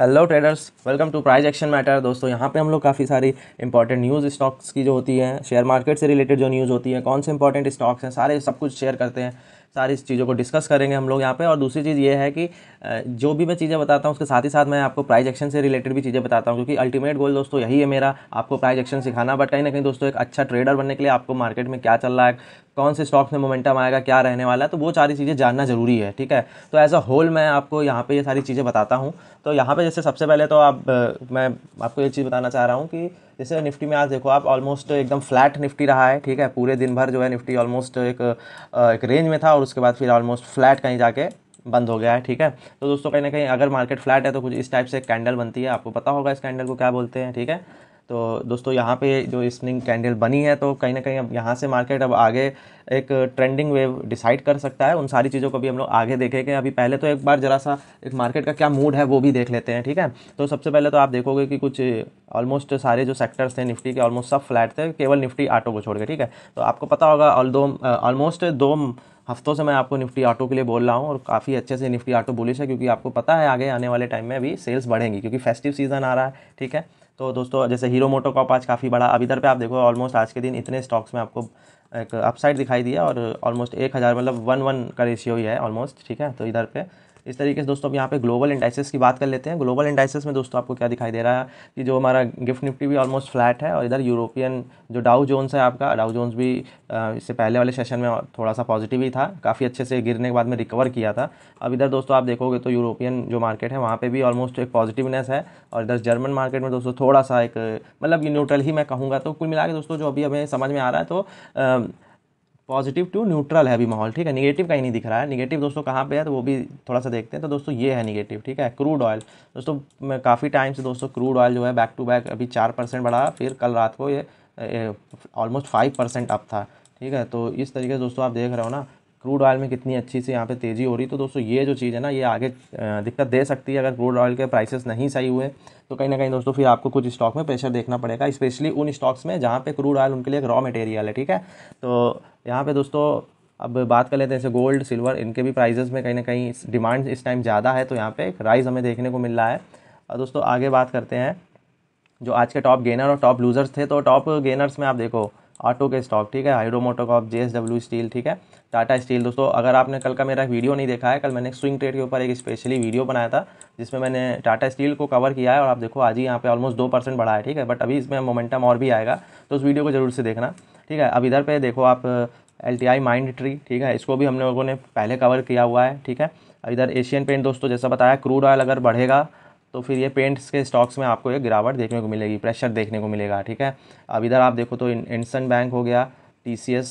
hello traders welcome to price action matter दोस्तों यहाँ पे हम लोग काफ़ी सारी इंपॉर्टेंट न्यूज़ स्टॉक्स की जो होती है शेयर मार्केट से रिलेटेड जो न्यूज़ होती है कौन से इंपॉर्टेंट स्टॉक्स हैं सारे सब कुछ शेयर करते हैं सारी चीज़ों को डिस्कस करेंगे हम लोग यहाँ पे और दूसरी चीज़ ये है कि जो भी मैं चीज़ें बताता हूँ उसके साथ ही साथ मैं आपको प्राइज एक्शन से रिलेटेड भी चीज़ें बताता हूँ क्योंकि अल्टीमेट गोल दोस्तों यही है मेरा आपको प्राइज एक्शन सिखाना बट कहीं ना कहीं दोस्तों एक अच्छा ट्रेडर बनने के लिए आपको मार्केट में क्या चल रहा है कौन से स्टॉक्स में मोमेंटम आएगा क्या रहने वाला है तो वो सारी चीज़ें जानना जरूरी है ठीक है तो एज अ होल मैं आपको यहाँ पे ये सारी चीज़ें बताता हूँ तो यहाँ पे जैसे सबसे पहले तो आप मैं आपको ये चीज़ बताना चाह रहा हूँ कि जैसे निफ्टी में आज देखो आप ऑलमोस्ट एकदम फ्लैट निफ्टी रहा है ठीक है पूरे दिन भर जो है निफ्टी ऑलमोस्ट एक एक रेंज में था और उसके बाद फिर ऑलमोस्ट फ्लैट कहीं जाके बंद हो गया है ठीक है तो दोस्तों कहीं ना कहीं अगर मार्केट फ्लैट है तो कुछ इस टाइप से कैंडल बनती है आपको पता होगा इस कैंडल को क्या बोलते हैं ठीक है तो दोस्तों यहाँ पे जो स्प्रिंग कैंडल बनी है तो कहीं ना कहीं अब यहाँ से मार्केट अब आगे एक ट्रेंडिंग वेव डिसाइड कर सकता है उन सारी चीज़ों को भी हम लोग आगे देखेंगे अभी पहले तो एक बार जरा सा एक मार्केट का क्या मूड है वो भी देख लेते हैं ठीक है तो सबसे पहले तो आप देखोगे कि कुछ ऑलमोस्ट सारे जो सेक्टर्स थे निफ्टी के ऑलमोस्ट सब फ्लैट थे केवल निफ्टी ऑटो को छोड़ के ठीक है तो आपको पता होगा ऑल दो ऑलमोस्ट दो हफ्तों से मैं आपको निफ्टी ऑटो के लिए बोल रहा हूँ और काफ़ी अच्छे से निफ्टी ऑटो बुलिश है क्योंकि आपको पता है आगे आने वाले टाइम में अभी सेल्स बढ़ेंगी क्योंकि फेस्टिव सीज़न आ रहा है ठीक है तो दोस्तों जैसे हीरो मोटो कॉप आज काफ़ी बड़ा अब इधर पे आप देखो ऑलमोस्ट आज के दिन इतने स्टॉक्स में आपको एक अपसाइड दिखाई दिया और ऑलमोस्ट एक हज़ार मतलब वन वन का रेशियो ही है ऑलमोस्ट ठीक है तो इधर पे इस तरीके से दोस्तों अब यहाँ पे ग्लोबल इंडाइसेस की बात कर लेते हैं ग्लोबल इंडाइसेस में दोस्तों आपको क्या दिखाई दे रहा है कि जो हमारा गिफ्ट निफ्टी भी ऑलमोस्ट फ्लैट है और इधर यूरोपियन जो डाउ जोन्स है आपका डाउ जोन्स भी इससे पहले वाले सेशन में थोड़ा सा पॉजिटिव ही था काफ़ी अच्छे से गिरने के बाद में रिकवर किया था अब इधर दोस्तों आप देखोगे तो यूरोपियन जो मार्केट है वहाँ पर भी ऑलमोस्ट एक पॉजिटिवनेस है और इधर जर्मन मार्केट में दोस्तों थोड़ा सा एक मतलब न्यूट्रल ही मैं कहूँगा तो कुल मिला दोस्तों जो अभी हमें समझ में आ रहा है तो पॉजिटिव टू न्यूट्रल है अभी माहौल ठीक है निगेटिव कहीं नहीं दिख रहा है निगेटिव दोस्तों कहाँ पे है तो वो भी थोड़ा सा देखते हैं तो दोस्तों ये है निगेटिव ठीक है क्रूड ऑयल दोस्तों मैं काफ़ी टाइम से दोस्तों क्रूड ऑयल जो है बैक टू बैक अभी चार परसेंट बढ़ा फिर कल रात को ये ऑलमोस्ट फाइव परसेंट अप था ठीक है तो इस तरीके से दोस्तों आप देख रहे हो ना क्रूड ऑयल में कितनी अच्छी से यहाँ पे तेज़ी हो रही तो दोस्तों ये जो चीज़ है ना ये आगे दिक्कत दे सकती है अगर क्रूड ऑयल के प्राइसेस नहीं सही हुए तो कहीं ना कहीं दोस्तों फिर आपको कुछ स्टॉक में प्रेशर देखना पड़ेगा स्पेशली उन स्टॉक्स में जहाँ पे क्रूड ऑयल उनके लिए एक रॉ मटेरियल है ठीक है तो यहाँ पे दोस्तों अब बात कर लेते हैं जैसे गोल्ड सिल्वर इनके भी प्राइजेस में कहीं ना कहीं डिमांड इस टाइम ज़्यादा है तो यहाँ पर एक राइज़ हमें देखने को मिल रहा है और दोस्तों आगे बात करते हैं जो आज के टॉप गेनर और टॉप लूज़र्स थे तो टॉप गेनर्स में आप देखो ऑटो के स्टॉक ठीक है Hero MotoCorp J S W steel ठीक है टाटा स्टील दोस्तों अगर आपने कल का मेरा वीडियो नहीं देखा है कल मैंने स्विंग ट्रेड के ऊपर एक स्पेशली वीडियो बनाया था जिसमें मैंने टाटा स्टील को कवर किया है और आप देखो आज ही यहाँ पे ऑलमोस्ट दो परसेंट बढ़ा है ठीक है बट अभी इसमें मोमेंटम और भी आएगा तो उस वीडियो को जरूर से देखना ठीक है अब इधर पर देखो आप L T I Mindtree ठीक है इसको भी हम लोगों ने पहले कवर किया हुआ है ठीक है इधर एशियन पेंट दोस्तों जैसा बताया क्रूड ऑयल अगर बढ़ेगा तो फिर ये पेंट्स के स्टॉक्स में आपको ये गिरावट देखने को मिलेगी प्रेशर देखने को मिलेगा ठीक है अब इधर आप देखो तो इंडसन बैंक हो गया टी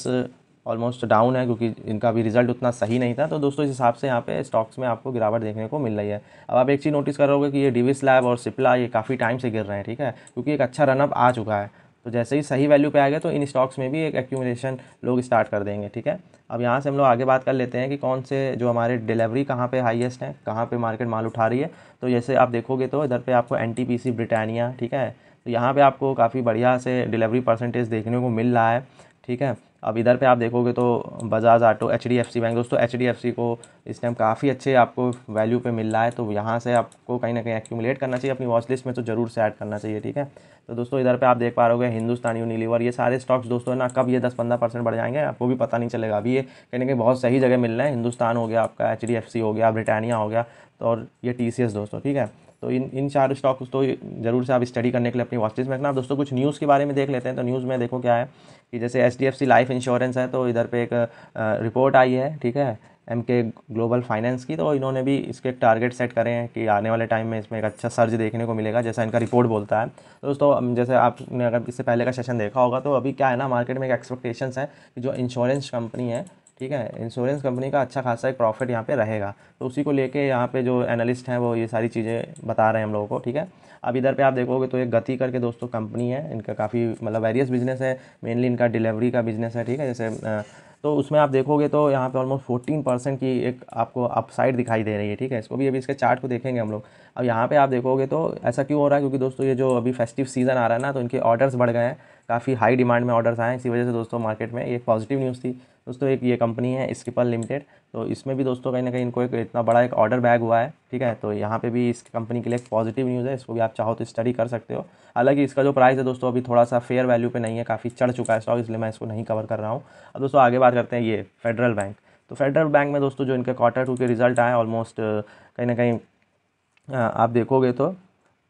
ऑलमोस्ट डाउन है क्योंकि इनका भी रिजल्ट उतना सही नहीं था तो दोस्तों इस हिसाब से यहाँ पे स्टॉक्स में आपको गिरावट देखने को मिल रही है अब आप एक चीज़ नोटिस करोगे कि ये डिविस लैब और सिप्ला ये काफ़ी टाइम से गिर रहे हैं ठीक है क्योंकि एक अच्छा रनअप आ चुका है तो जैसे ही सही वैल्यू पे आ गया तो इन स्टॉक्स में भी एक एक्यूमुलेशन लोग स्टार्ट कर देंगे ठीक है अब यहाँ से हम लोग आगे बात कर लेते हैं कि कौन से जो हमारे डिलीवरी कहाँ पे हाईएस्ट है कहाँ पे मार्केट माल उठा रही है तो जैसे आप देखोगे तो इधर पे आपको एन ब्रिटानिया ठीक है तो यहाँ पर आपको काफ़ी बढ़िया से डिलीवरी परसेंटेज देखने को मिल रहा है ठीक है अब इधर पे आप देखोगे तो Bajaj auto H D F C bank दोस्तों एच डी एफ सी को इस टाइम काफ़ी अच्छे आपको वैल्यू पे मिल रहा है तो यहाँ से आपको कहीं ना कहीं एक्यूमुलेट करना चाहिए अपनी वॉच लिस्ट में तो ज़रूर से ऐड करना चाहिए ठीक है तो दोस्तों इधर पे आप देख पा रहे हो हिंदुस्तान यूनिलीवर ये सारे स्टॉक्स दोस्तों ना कब ये दस पंद्रह परसेंट बढ़ जाएंगे आपको भी पता नहीं चलेगा अभी ये कहीं ना कहीं बहुत सही जगह मिल रहा है हिंदुस्तान हो गया आपका एच डी एफ सी हो गया ब्रिटानिया हो गया तो और ये टी सी एस दोस्तों ठीक है तो इन इन चार स्टॉक्स तो ज़रूर से आप स्टडी करने के लिए अपनी वॉचलिस्ट में रखना आप दोस्तों कुछ न्यूज़ के बारे में देख लेते हैं तो न्यूज़ में देखो क्या है कि जैसे H D F C life insurance है तो इधर पे एक रिपोर्ट आई है ठीक है एम के ग्लोबल फाइनेंस की तो इन्होंने भी इसके टारगेट सेट करे हैं कि आने वाले टाइम में इसमें एक अच्छा सर्ज देखने को मिलेगा जैसा इनका रिपोर्ट बोलता है तो दोस्तों जैसे आपने अगर इससे पहले का सेशन देखा होगा तो अभी क्या है ना मार्केट में एक एक्सपेक्टेशंस है कि जो इंश्योरेंस कंपनी है ठीक है इंश्योरेंस कंपनी का अच्छा खासा एक प्रॉफिट यहाँ पे रहेगा तो उसी को लेके यहाँ पे जो एनालिस्ट हैं वो ये सारी चीज़ें बता रहे हैं हम लोगों को ठीक है अब इधर पे आप देखोगे तो एक गति करके दोस्तों कंपनी है इनका काफ़ी मतलब वेरियस बिजनेस है मेनली इनका डिलीवरी का बिजनेस है ठीक है जैसे तो उसमें आप देखोगे तो यहाँ पे ऑलमोस्ट फोर्टीन परसेंट की एक आपको अपसाइड दिखाई दे रही है ठीक है इसको भी अभी इसके चार्ट को देखेंगे हम लोग अब यहाँ पे आप देखोगे तो ऐसा क्यों हो रहा है क्योंकि दोस्तों ये जो अभी फेस्टिव सीज़न आ रहा है ना तो इनके ऑर्डर्स बढ़ गए हैं काफ़ी हाई डिमांड में ऑर्डर्स आए हैं इसी वजह से दोस्तों मार्केट में एक पॉजिटिव न्यूज़ थी दोस्तों एक ये कंपनी है स्किपल लिमिटेड तो इसमें भी दोस्तों कहीं ना कहीं इनको एक इतना बड़ा एक ऑर्डर बैग हुआ है ठीक है तो यहाँ पे भी इस कंपनी के लिए एक पॉजिटिव न्यूज़ है इसको भी आप चाहो तो स्टडी कर सकते हो हालांकि इसका जो प्राइस है दोस्तों अभी थोड़ा सा फेयर वैल्यू पर नहीं है काफ़ी चढ़ चुका है स्टॉक इसलिए मैं इसको नहीं कवर कर रहा हूँ अब दोस्तों आगे बात करते हैं ये फेडरल बैंक तो फेडरल बैंक में दोस्तों जो इनके क्वार्टर टू के रिजल्ट आए ऑलमोस्ट कहीं ना कहीं आप देखोगे तो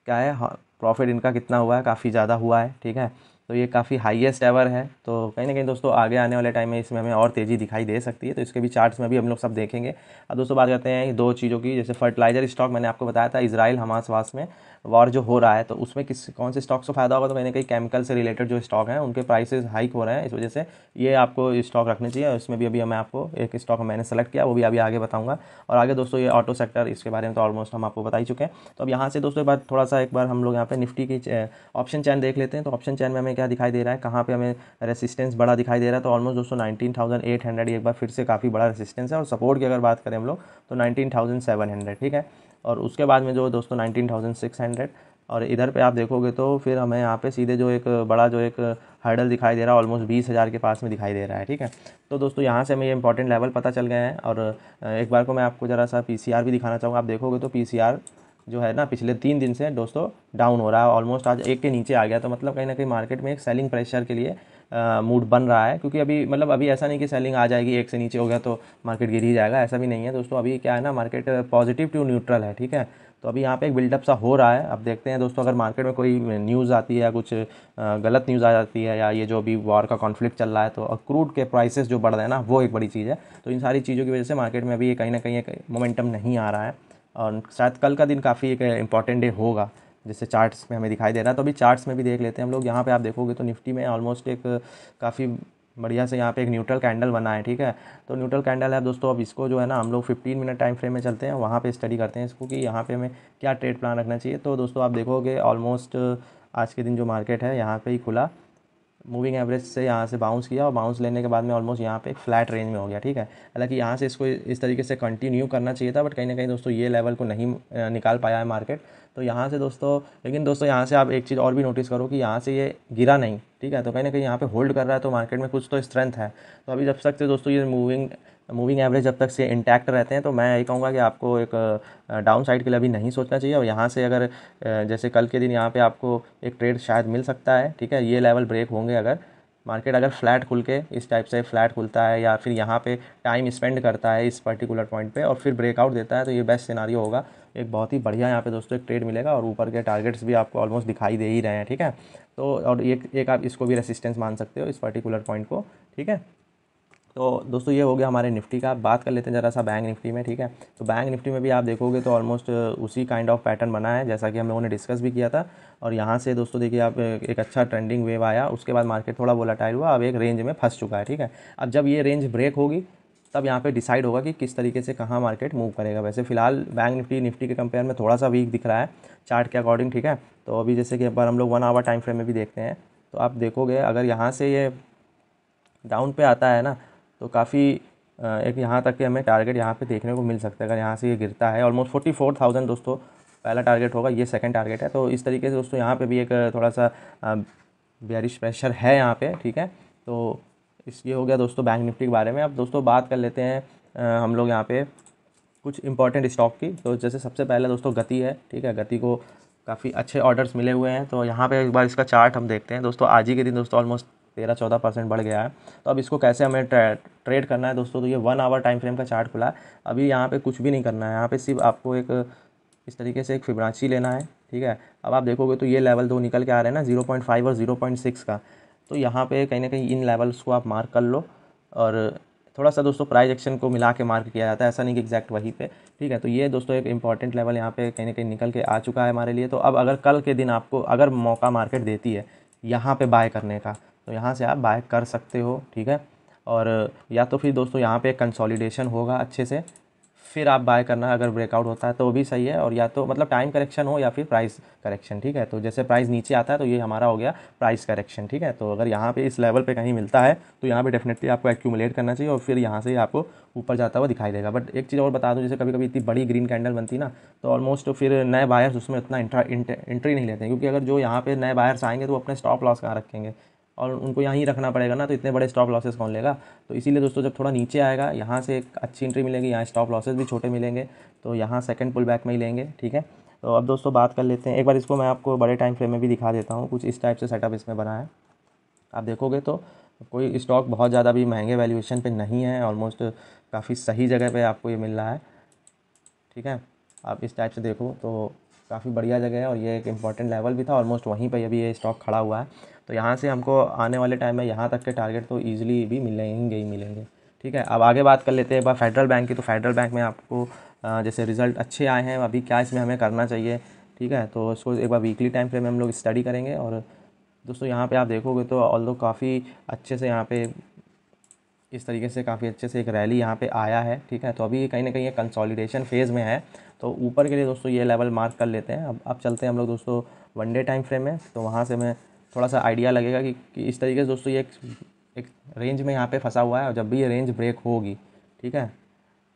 क्या है प्रॉफिट इनका कितना हुआ है काफ़ी ज़्यादा हुआ है ठीक है तो ये काफ़ी हाईएस्ट एवर है तो कहीं ना कहीं दोस्तों आगे आने वाले टाइम में इसमें हमें और तेज़ी दिखाई दे सकती है तो इसके भी चार्ट्स में भी हम लोग सब देखेंगे अब दोस्तों बात करते हैं दो चीज़ों की जैसे फर्टिलाइजर स्टॉक मैंने आपको बताया था इसराइल हमास वास में वॉर जो हो रहा है तो उसमें किस कौन से स्टॉक को फायदा होगा तो कहीं ना कहीं केमिकल से रिलेटेड जो स्टॉक हैं उनके प्राइसेज हाइक हो रहे हैं इस वजह से ये आपको स्टॉक रखने चाहिए और इसमें भी अभी हमें आपको एक स्टॉक मैंने सेलेक्ट किया वो भी अभी आगे बताऊंगा और आगे दोस्तों ये ऑटो सेक्टर इसके बारे में तो ऑलमोस्ट हम आपको बता ही चुके हैं तो अब यहाँ से दोस्तों एक बार थोड़ा सा एक बार हम लोग यहाँ पे निफ्टी की ऑप्शन चैन देख लेते हैं तो ऑप्शन चैन में हमें क्या दिखाई दे रहा है कहाँ पे हमें रेसिस्टेंस बड़ा दिखाई दे रहा है तो ऑलमोस्ट दोस्तों नाइनटीन थाउजेंड एट हंड्रेड एक बार फिर से काफ़ी बड़ा रेसिस्टेंस है और सपोर्ट की अगर बात करें हम लोग तो नाइनटीन थाउजेंड सेवन हंड्रेड ठीक है और उसके बाद में जो दोस्तों नाइनटीन थाउजेंड सिक्स हंड्रेड और इधर पे आप देखोगे तो फिर हमें यहाँ पे सीधे जो एक बड़ा जो एक हर्डल दिखाई दे रहा है ऑलमोस्ट बीस हज़ार के पास में दिखाई दे रहा है ठीक है तो दोस्तों यहाँ से हमें ये इंपॉर्टेंट लेवल पता चल गए हैं और एक बार को मैं आपको ज़रा सा पी भी दिखाना चाहूँगा आप देखोगे तो पी जो है ना पिछले तीन दिन से दोस्तों डाउन हो रहा है ऑलमोस्ट आज एक के नीचे आ गया तो मतलब कहीं ना कहीं मार्केट में एक सेलिंग प्रेशर के लिए मूड बन रहा है क्योंकि अभी मतलब अभी ऐसा नहीं कि सेलिंग आ जाएगी एक से नीचे हो गया तो मार्केट गिर ही जाएगा ऐसा भी नहीं है दोस्तों अभी क्या है ना मार्केट पॉजिटिव टू न्यूट्रल है ठीक है तो अभी यहाँ पे एक बिल्डअप सा हो रहा है अब देखते हैं दोस्तों अगर मार्केट में कोई न्यूज़ आती है या कुछ गलत न्यूज़ आ जाती है या ये जो अभी वॉर का कॉन्फ्लिक्ट चल रहा है तो क्रूड के प्राइसेस जो बढ़ रहे हैं ना वो एक बड़ी चीज़ है तो इन सारी चीज़ों की वजह से मार्केट में अभी कहीं ना कहीं एक मोमेंटम नहीं आ रहा है और शायद कल का दिन काफ़ी एक इंपॉर्टेंट डे होगा जैसे चार्ट्स में हमें दिखाई दे रहा है तो अभी चार्ट्स में भी देख लेते हैं हम लोग यहाँ पे आप देखोगे तो निफ्टी में ऑलमोस्ट एक काफ़ी बढ़िया से यहाँ पे एक न्यूट्रल कैंडल बना है ठीक है तो न्यूट्रल कैंडल है दोस्तों अब इसको जो है ना हम लोग फिफ्टीन मिनट टाइम फ्रेम में चलते हैं वहाँ पर स्टडी करते हैं इसको कि यहाँ पर हमें क्या ट्रेड प्लान रखना चाहिए तो दोस्तों आप देखोगे ऑलमोस्ट आज के दिन जो मार्केट है यहाँ पर ही खुला मूविंग एवरेज से यहाँ से बाउंस किया और बाउंस लेने के बाद में ऑलमोस्ट यहाँ पे फ्लैट रेंज में हो गया ठीक है हालांकि यहाँ से इसको इस तरीके से कंटिन्यू करना चाहिए था बट कहीं ना कहीं दोस्तों ये लेवल को नहीं निकाल पाया है मार्केट तो यहाँ से दोस्तों लेकिन दोस्तों यहाँ से आप एक चीज़ और भी नोटिस करो कि यहाँ से ये गिरा नहीं ठीक है तो कहीं ना कहीं यहाँ पे होल्ड कर रहा है तो मार्केट में कुछ तो स्ट्रेंथ है तो अभी जब तक से दोस्तों ये मूविंग मूविंग एवरेज जब तक से इंटैक्ट रहते हैं तो मैं यही कहूँगा कि आपको एक डाउन साइड के लिए अभी नहीं सोचना चाहिए और यहाँ से अगर जैसे कल के दिन यहाँ पे आपको एक ट्रेड शायद मिल सकता है ठीक है ये लेवल ब्रेक होंगे अगर मार्केट अगर फ्लैट खुल के इस टाइप से फ्लैट खुलता है या फिर यहाँ पे टाइम स्पेंड करता है इस पर्टिकुलर पॉइंट पे और फिर ब्रेकआउट देता है तो ये बेस्ट सिनारी होगा एक बहुत ही बढ़िया यहाँ पे दोस्तों एक ट्रेड मिलेगा और ऊपर के टारगेट्स भी आपको ऑलमोस्ट दिखाई दे ही रहे हैं ठीक है तो और एक एक आप इसको भी रेसिस्टेंस मान सकते हो इस पर्टिकुलर पॉइंट को ठीक है तो दोस्तों ये हो गया हमारे निफ्टी का बात कर लेते हैं ज़रा सा बैंक निफ्टी में ठीक है तो बैंक निफ्टी में भी आप देखोगे तो ऑलमोस्ट उसी काइंड ऑफ पैटर्न बना है जैसा कि हम लोगों ने डिस्कस भी किया था और यहाँ से दोस्तों देखिए आप एक अच्छा ट्रेंडिंग वेव आया उसके बाद मार्केट थोड़ा वोलाटाइल हुआ अब एक रेंज में फंस चुका है ठीक है अब जब ये रेंज ब्रेक होगी तब यहाँ पे डिसाइड होगा कि किस तरीके से कहाँ मार्केट मूव करेगा वैसे फिलहाल बैंक निफ्टी निफ्टी के कंपेयर में थोड़ा सा वीक दिख रहा है चार्ट के अकॉर्डिंग ठीक है तो अभी जैसे कि एक बार हम लोग वन आवर टाइम फ्रेम में भी देखते हैं तो आप देखोगे अगर यहाँ से ये डाउन पे आता है ना तो काफ़ी एक यहाँ तक कि हमें टारगेट यहाँ पे देखने को मिल सकता है अगर यहाँ से ये गिरता है ऑलमोस्ट फोर्टी फोर थाउजेंड दोस्तों पहला टारगेट होगा ये सेकंड टारगेट है तो इस तरीके से दोस्तों यहाँ पे भी एक थोड़ा सा बियरिश प्रेशर है यहाँ पे ठीक है तो इस ये हो गया दोस्तों बैंक निफ्टी के बारे में अब दोस्तों बात कर लेते हैं हम लोग यहाँ पर कुछ इंपॉर्टेंट स्टॉक की तो जैसे सबसे पहले दोस्तों गति है ठीक है गति को काफ़ी अच्छे ऑर्डर्स मिले हुए हैं तो यहाँ पर एक बार इसका चार्ट हम देखते हैं दोस्तों आज ही के दिन दोस्तों ऑलमोस्ट तेरह चौदह परसेंट बढ़ गया है तो अब इसको कैसे हमें ट्रेड करना है दोस्तों तो ये वन आवर टाइम फ्रेम का चार्ट खुला है अभी यहाँ पे कुछ भी नहीं करना है यहाँ पे सिर्फ आपको एक इस तरीके से एक फिब्रांची लेना है ठीक है अब आप देखोगे तो ये लेवल दो निकल के आ रहे हैं ना जीरो पॉइंट फाइव और जीरो पॉइंट सिक्स का तो यहाँ पे कहीं ना कहीं इन लेवल्स को आप मार्क कर लो और थोड़ा सा दोस्तों प्राइज एक्शन को मिला के मार्क किया जाता है ऐसा नहीं कि एग्जैक्ट वहीं पे ठीक है तो ये दोस्तों एक इंपॉर्टेंट लेवल यहाँ पे कहीं ना कहीं निकल के आ चुका है हमारे लिए तो अब अगर कल के दिन आपको अगर मौका मार्केट देती है यहाँ पे बाय करने का तो यहाँ से आप बाय कर सकते हो ठीक है और या तो फिर दोस्तों यहाँ पे कंसोलिडेशन होगा अच्छे से फिर आप बाय करना अगर ब्रेकआउट होता है तो भी सही है और या तो मतलब टाइम करेक्शन हो या फिर प्राइस करेक्शन ठीक है तो जैसे प्राइस नीचे आता है तो ये हमारा हो गया प्राइस करेक्शन ठीक है तो अगर यहाँ पे इस लेवल पे कहीं मिलता है तो यहाँ पे डेफिनेटली आपको एक्यूमुलेट करना चाहिए और फिर यहाँ से आपको ऊपर जाता हुआ दिखाई देगा बट एक चीज़ और बता दूँ जैसे कभी कभी इतनी बड़ी ग्रीन कैंडल बनती ना तो ऑलमोस्ट फिर नए बायर्स उसमें इतना एंट्री नहीं लेते क्योंकि अगर जो यहाँ पर नए बायर्स आएंगे तो अपने स्टॉप लॉस कहाँ रखेंगे और उनको यहाँ ही रखना पड़ेगा ना तो इतने बड़े स्टॉप लॉसेस कौन लेगा तो इसीलिए दोस्तों जब थोड़ा नीचे आएगा यहाँ से एक अच्छी एंट्री मिलेगी यहाँ स्टॉप लॉसेस भी छोटे मिलेंगे तो यहाँ सेकंड पुल बैक में ही लेंगे ठीक है तो अब दोस्तों बात कर लेते हैं एक बार इसको मैं आपको बड़े टाइम फ्रेम में भी दिखा देता हूँ कुछ इस टाइप से सेटअप इसमें बना है आप देखोगे तो कोई स्टॉक बहुत ज़्यादा भी महंगे वैल्यूएशन पे नहीं है ऑलमोस्ट काफ़ी सही जगह पे आपको ये मिल रहा है ठीक है आप इस टाइप से देखो तो काफ़ी बढ़िया जगह है और ये एक इम्पॉर्टेंट लेवल भी था ऑलमोस्ट वहीं पर अभी ये स्टॉक खड़ा हुआ है तो यहाँ से हमको आने वाले टाइम में यहाँ तक के टारगेट तो ईजिली भी मिलेंगे ही मिलेंगे ठीक है अब आगे बात कर लेते हैं बार फेडरल बैंक की तो फेडरल बैंक में आपको जैसे रिजल्ट अच्छे आए हैं अभी क्या इसमें हमें करना चाहिए ठीक है तो इसको एक बार वीकली टाइम फ्रेम में हम लोग स्टडी करेंगे और दोस्तों यहाँ पे आप देखोगे तो ऑल काफ़ी अच्छे से यहाँ पे इस तरीके से काफ़ी अच्छे से एक रैली यहाँ पे आया है ठीक है तो अभी ये कहीं ना कहीं ये कंसोलिडेशन फेज़ में है तो ऊपर के लिए दोस्तों ये लेवल मार्क कर लेते हैं अब अब चलते हैं हम लोग दोस्तों वन डे टाइम फ्रेम में तो वहाँ से मैं थोड़ा सा आइडिया लगेगा कि, कि इस तरीके से दोस्तों ये एक, एक रेंज में यहाँ पर फंसा हुआ है और जब भी ये रेंज ब्रेक होगी ठीक है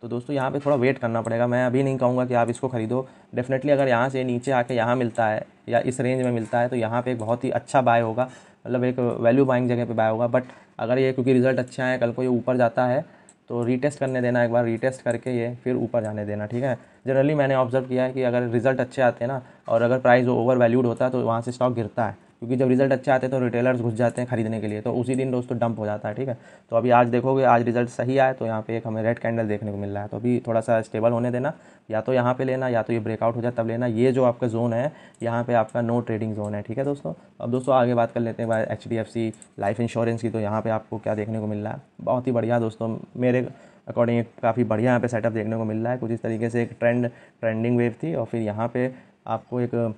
तो दोस्तों यहाँ पर थोड़ा वेट करना पड़ेगा मैं अभी नहीं कहूँगा कि आप इसको ख़रीदो डेफिनेटली अगर यहाँ से नीचे आके यहाँ मिलता है या इस रेंज में मिलता है तो यहाँ पर एक बहुत ही अच्छा बाय होगा मतलब एक वैल्यू बाइंग जगह पे बाय होगा बट अगर ये क्योंकि रिज़ल्ट अच्छा है कल को ये ऊपर जाता है तो रीटेस्ट करने देना एक बार रीटेस्ट करके ये फिर ऊपर जाने देना ठीक है जनरली मैंने ऑब्जर्व किया है कि अगर रिज़ल्ट अच्छे आते हैं ना और अगर प्राइस ओवर वैल्यूड होता है तो वहाँ से स्टॉक गिरता है क्योंकि जब रिजल्ट अच्छे आते हैं तो रिटेलर्स घुस जाते हैं खरीदने के लिए तो उसी दिन दोस्तों डंप हो जाता है ठीक है तो अभी आज देखोगे आज रिजल्ट सही आए तो यहाँ पे एक हमें रेड कैंडल देखने को मिल रहा है तो अभी थोड़ा सा स्टेबल होने देना या तो यहाँ पे लेना या तो ये ब्रेकआउट हो जाए तब लेना ये जो आपका जोन है यहाँ पे आपका नो ट्रेडिंग जोन है ठीक है दोस्तों अब दोस्तों आगे बात कर लेते हैं H D F C life insurance की तो यहाँ पर आपको क्या देखने को मिल रहा है बहुत ही बढ़िया दोस्तों मेरे अकॉर्डिंग काफ़ी बढ़िया यहाँ पे सेटअप देखने को मिल रहा है कुछ इस तरीके से एक ट्रेंड ट्रेंडिंग वेव थी और फिर यहाँ पे आपको एक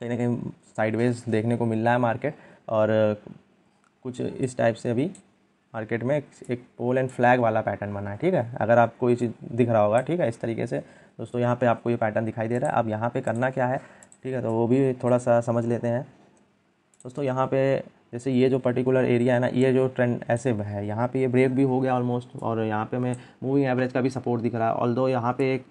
कहीं ना कहीं साइडवेज देखने को मिल रहा है मार्केट और कुछ इस टाइप से अभी मार्केट में एक पोल एंड फ्लैग वाला पैटर्न बना है ठीक है अगर आपको ये चीज़ दिख रहा होगा ठीक है इस तरीके से दोस्तों यहाँ पे आपको ये पैटर्न दिखाई दे रहा है अब यहाँ पे करना क्या है ठीक है तो वो भी थोड़ा सा समझ लेते हैं दोस्तों यहाँ पे जैसे ये जो पर्टिकुलर एरिया है ना ये जो ट्रेंड ऐसे है यहाँ पे ये ब्रेक भी हो गया ऑलमोस्ट और यहाँ पे हमें मूविंग एवरेज का भी सपोर्ट दिख रहा है ऑल दो यहाँ पे एक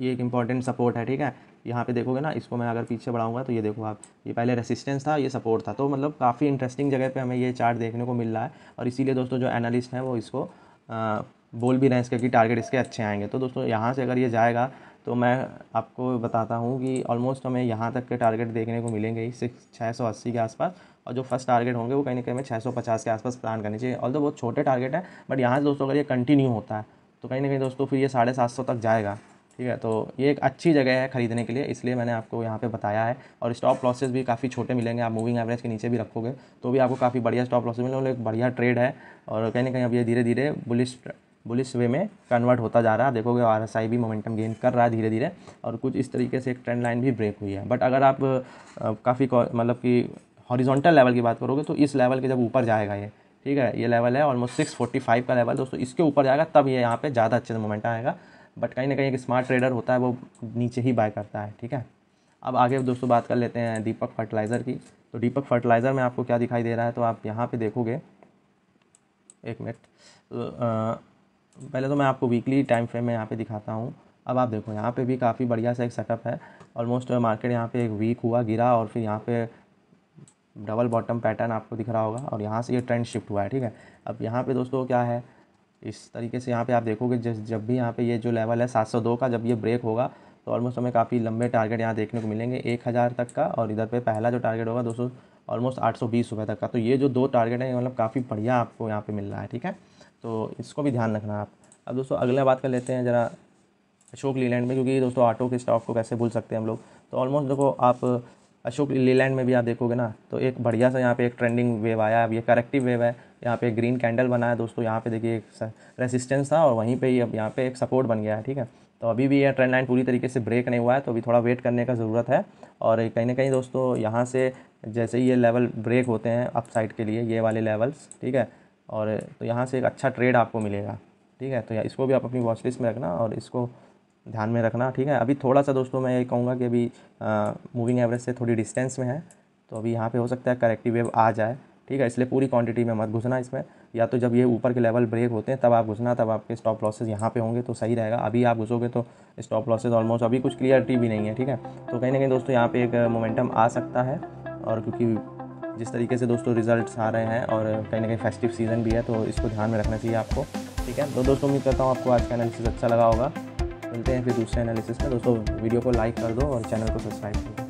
ये एक इंपॉर्टेंट सपोर्ट है ठीक है यहाँ पे देखोगे ना इसको मैं अगर पीछे बढ़ाऊंगा तो ये देखो आप ये पहले रेसिस्टेंस था ये सपोर्ट था तो मतलब काफ़ी इंटरेस्टिंग जगह पे हमें ये चार्ट देखने को मिल रहा है और इसीलिए दोस्तों जो एनालिस्ट हैं वो इसको आ, बोल भी रहे हैं इसके कि टारगेट इसके अच्छे आएंगे तो दोस्तों यहाँ से अगर ये जाएगा तो मैं आपको बताता हूँ कि ऑलमोस्ट हमें यहाँ तक के टारगेट देखने को मिलेंगे ही सिक्स छः सौ अस्सी के आसपास और जो फर्स्ट टारगेट होंगे वो कहीं ना कहीं हमें छः सौ पचास के आसपास प्लान करनी चाहिए ऑल बहुत छोटे टारगेट है बट यहाँ से दोस्तों अगर ये कंटिन्यू होता है तो कहीं ना कहीं दोस्तों फिर ये साढ़े सात सौ तक जाएगा ठीक है तो ये एक अच्छी जगह है ख़रीदने के लिए इसलिए मैंने आपको यहाँ पे बताया है और स्टॉप लॉसेस भी काफ़ी छोटे मिलेंगे आप मूविंग एवरेज के नीचे भी रखोगे तो भी आपको काफ़ी बढ़िया स्टॉप लॉसेस मिलेंगे एक बढ़िया ट्रेड है और कहीं ना कहीं अब ये धीरे धीरे बुलिस बुलिस वे में कन्वर्ट होता जा रहा है देखोगे आर एस आई भी मोमेंटम गेन कर रहा है धीरे धीरे और कुछ इस तरीके से एक ट्रेंड लाइन भी ब्रेक हुई है बट अगर आप काफ़ी मतलब कि हॉरिजॉन्टल लेवल की बात करोगे तो इस लेवल के जब ऊपर जाएगा ये ठीक है ये लेवल है ऑलमोस्ट सिक्स फोर्टी फाइव का लेवल दोस्तों इसके ऊपर जाएगा तब ये यहाँ पे ज़्यादा अच्छे से मोमेंट आएगा बट कहीं ना कहीं एक स्मार्ट ट्रेडर होता है वो नीचे ही बाय करता है ठीक है अब आगे दोस्तों बात कर लेते हैं दीपक फर्टिलाइज़र की तो दीपक फर्टिलाइज़र में आपको क्या दिखाई दे रहा है तो आप यहाँ पे देखोगे एक मिनट तो, पहले तो मैं आपको वीकली टाइम फ्रेम में यहाँ पे दिखाता हूँ अब आप देखो यहाँ पे भी काफ़ी बढ़िया सा एक सेटअप है ऑलमोस्ट मार्केट यहाँ पे एक वीक हुआ गिरा और फिर यहाँ पे डबल बॉटम पैटर्न आपको दिख रहा होगा और यहाँ से ये ट्रेंड शिफ्ट हुआ है ठीक है अब यहाँ पे दोस्तों क्या है इस तरीके से यहाँ पे आप देखोगे जिस जब भी यहाँ पे ये जो लेवल है 702 का जब ये ब्रेक होगा तो ऑलमोस्ट हमें काफ़ी लंबे टारगेट यहाँ देखने को मिलेंगे एक हज़ार तक का और इधर पे पहला जो टारगेट होगा दोस्तों ऑलमोस्ट आठ सौ बीस रुपये तक का तो ये जो दो टारगेट है मतलब काफ़ी बढ़िया आपको यहाँ पर मिल रहा है ठीक है तो इसको भी ध्यान रखना आप अब दोस्तों अगले बात कर लेते हैं ज़रा अशोक लीलैंड में क्योंकि दोस्तों ऑटो के स्टॉक को कैसे भूल सकते हैं हम लोग तो ऑलमोस्ट देखो आप अशोक लीलैंड में भी आप देखोगे ना तो एक बढ़िया सा यहाँ पे एक ट्रेंडिंग वेव आया अब ये करेक्टिव वेव है यहाँ पे ग्रीन कैंडल बना है दोस्तों यहाँ पे देखिए एक रेसिस्टेंस था और वहीं पे ही अब यहाँ पे एक सपोर्ट बन गया है ठीक है तो अभी भी ये ट्रेंड लाइन पूरी तरीके से ब्रेक नहीं हुआ है तो अभी थोड़ा वेट करने का ज़रूरत है और कहीं ना कहीं दोस्तों यहाँ से जैसे ही ये लेवल ब्रेक होते हैं अपसाइड के लिए ये वाले लेवल्स ठीक है और तो यहाँ से एक अच्छा ट्रेड आपको मिलेगा ठीक है तो इसको भी आप अपनी वॉच लिस्ट में रखना और इसको ध्यान में रखना ठीक है अभी थोड़ा सा दोस्तों मैं ये कहूँगा कि अभी मूविंग एवरेज से थोड़ी डिस्टेंस में है तो अभी यहाँ पे हो सकता है करेक्टिव वेव आ जाए ठीक है इसलिए पूरी क्वांटिटी में मत घुसना इसमें या तो जब ये ऊपर के लेवल ब्रेक होते हैं तब आप घुसना तब आपके स्टॉप लॉसेज यहाँ पे होंगे तो सही रहेगा अभी आप घुसोगे तो स्टॉप लॉसेज ऑलमोस्ट अभी कुछ क्लियरिटी भी नहीं है ठीक है तो कहीं ना कहीं दोस्तों यहाँ पे एक मोमेंटम आ सकता है और क्योंकि जिस तरीके से दोस्तों रिजल्ट्स आ रहे हैं और कहीं ना कहीं फेस्टिव सीज़न भी है तो इसको ध्यान में रखना चाहिए आपको ठीक है तो दोस्तों उम्मीद करता हूँ आपको आज का एनालिसिस अच्छा लगा होगा मिलते हैं फिर दूसरे एनालिसिस में दोस्तों वीडियो को लाइक कर दो और चैनल को सब्सक्राइब कर दो